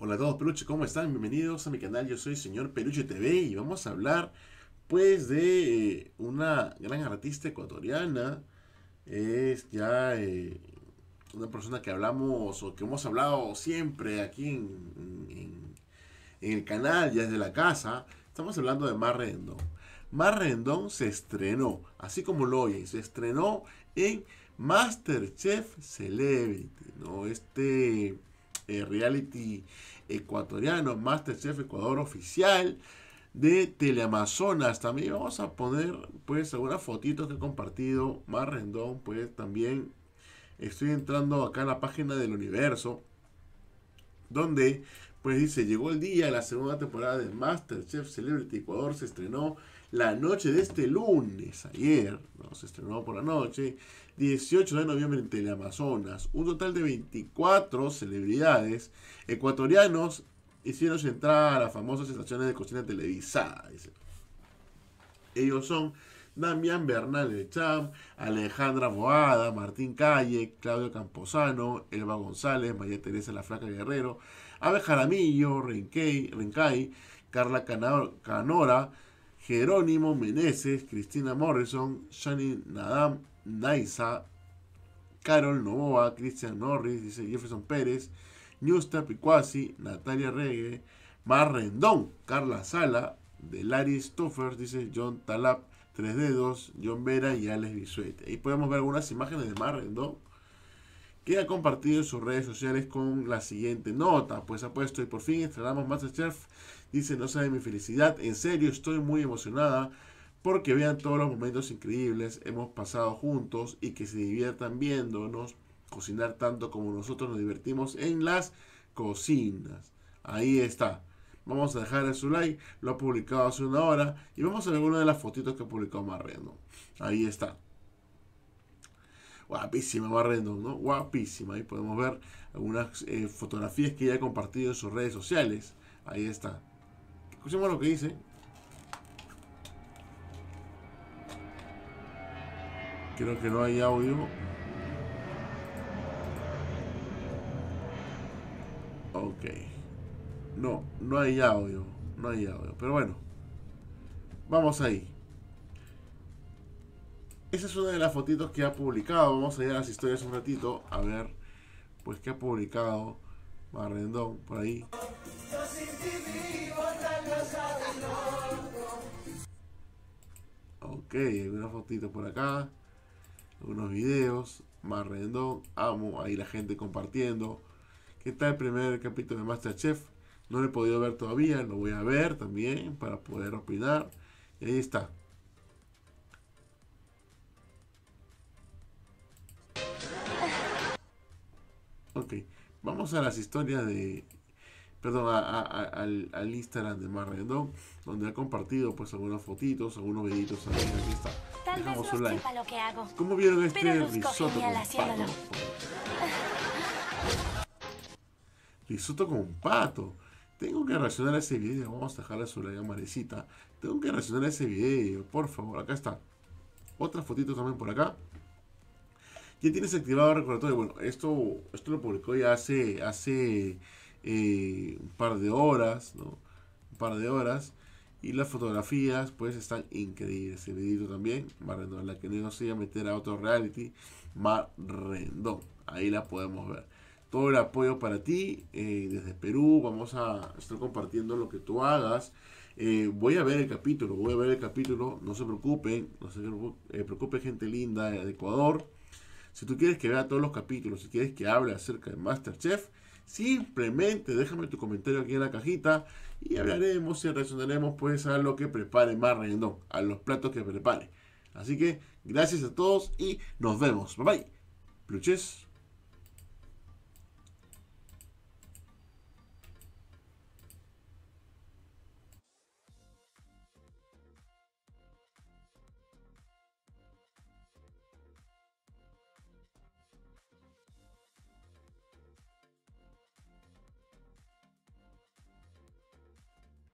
Hola a todos peluche, ¿cómo están? Bienvenidos a mi canal, yo soy señor Peluche TV y vamos a hablar pues de eh, una gran artista ecuatoriana, es ya eh, una persona que hablamos o que hemos hablado siempre aquí en, el canal, ya desde la casa, estamos hablando de Mar Rendón. Mar Rendón se estrenó, así como lo oyen, se estrenó en Masterchef Celebrity, ¿no? Este eh, reality ecuatoriano, Masterchef Ecuador oficial de Teleamazonas. También vamos a poner pues algunas fotitos que he compartido más rendón, pues también estoy entrando acá en la página del universo donde pues dice, llegó el día, la segunda temporada de Masterchef Celebrity Ecuador se estrenó la noche de este lunes, ayer, ¿no? se estrenó por la noche, 18 de noviembre en Teleamazonas. Un total de 24 celebridades ecuatorianos hicieron entrar a las famosas estaciones de cocina televisada. Ellos son Damián Bernal de Cham, Alejandra Boada, Martín Calle, Claudio Camposano, Elba González, María Teresa La Flaca Guerrero, Ave Jaramillo, Renkei, Carla Canora, Jerónimo Meneses, Cristina Morrison, Shani Nadam Naisa, Carol Novoa, Christian Norris, dice Jefferson Pérez, Newsta Picuasi, Natalia Regue, Mar Rendón, Carla Sala, Delaris Stoffers, dice John Talap, Tres Dedos, John Vera y Alex Bisuete. Ahí podemos ver algunas imágenes de Mar Rendón que ha compartido en sus redes sociales con la siguiente nota. Pues ha puesto y por fin estrenamos Masterchef Dice, no sabe mi felicidad. En serio, estoy muy emocionada porque vean todos los momentos increíbles hemos pasado juntos y que se diviertan viéndonos cocinar tanto como nosotros nos divertimos en las cocinas. Ahí está. Vamos a dejar su like, lo ha publicado hace una hora y vamos a ver una de las fotitos que ha publicado Marrendo. Ahí está. Guapísima Marrendo, ¿no? Guapísima. Ahí podemos ver algunas eh, fotografías que ella ha compartido en sus redes sociales. Ahí está. Escuchemos lo que dice. Creo que no hay audio. Ok. No, no hay audio. No hay audio. Pero bueno. Vamos ahí. Esa es una de las fotitos que ha publicado. Vamos a ir a las historias un ratito. A ver, pues, que ha publicado Marrendón por ahí. Ok, una fotito por acá. Unos videos. Más rendón. Amo ahí la gente compartiendo. ¿Qué tal el primer capítulo de Masterchef? No lo he podido ver todavía. Lo voy a ver también para poder opinar. Y ahí está. Ok, vamos a las historias de perdón, a, al, Instagram de Mar donde ha compartido pues algunas fotitos, algunos videitos Aquí está. Dejamos like. ¿Cómo vieron este risotto con pato? risotto con pato. Tengo que reaccionar a ese video. Vamos a dejarle su like a Marecita. Tengo que reaccionar a ese video, por favor. Acá está. Otra fotito también por acá. ¿Quién tienes activado el recordatorio. Bueno, esto, esto lo publicó ya hace, hace eh, un par de horas, ¿no? Un par de horas. Y las fotografías, pues, están increíbles. El video también, La que no se iba a meter a otro reality, Marrendón Ahí la podemos ver. Todo el apoyo para ti eh, desde Perú. Vamos a estar compartiendo lo que tú hagas. Eh, voy a ver el capítulo, voy a ver el capítulo. No se preocupen, no se preocupen, gente linda de Ecuador. Si tú quieres que vea todos los capítulos, si quieres que hable acerca de Masterchef, Simplemente déjame tu comentario aquí en la cajita y hablaremos y reaccionaremos pues a lo que prepare más Rendón, a los platos que prepare. Así que gracias a todos y nos vemos. Bye bye. Pluches.